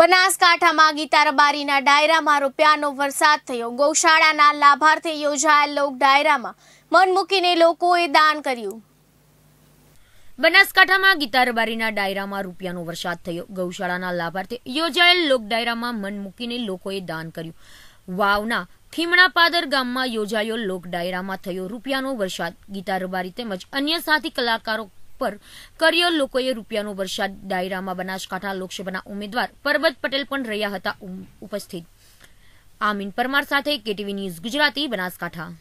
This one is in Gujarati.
બનાસકાંઠામાં ગીતારબારીના ડાયરામાં રૂપિયાનો વરસાદ થયો ગૌશાળાના લાભાર્થે યોજાયેલ લોક ડાયરામાં મન મૂકીને લોકોએ દાન કર્યું બનાસકાંઠામાં ગીતારબારીના ડાયરામાં રૂપિયાનો વરસાદ થયો ગૌશાળાના લાભાર્થે યોજાયેલ લોક ડાયરામાં મન મૂકીને લોકોએ દાન કર્યું વાવના ખીમણા પાદર ગામમાં યોજાયો લોક ડાયરામાં થયો રૂપિયાનો વરસાદ ગીતારબારી તેમજ અન્ય સાથી કલાકારો પર કરિયર લોકોએ રૂપિયાનો વરસાદ ડાયરામાં બનાસકાંઠા લોકસભાના ઉમેદવાર પરબત પટેલ પણ રહ્યા હતા ઉપસ્થિત આમીન પરમાર સાથે કેટીવી ન્યૂઝ ગુજરાતી બનાસકાંઠા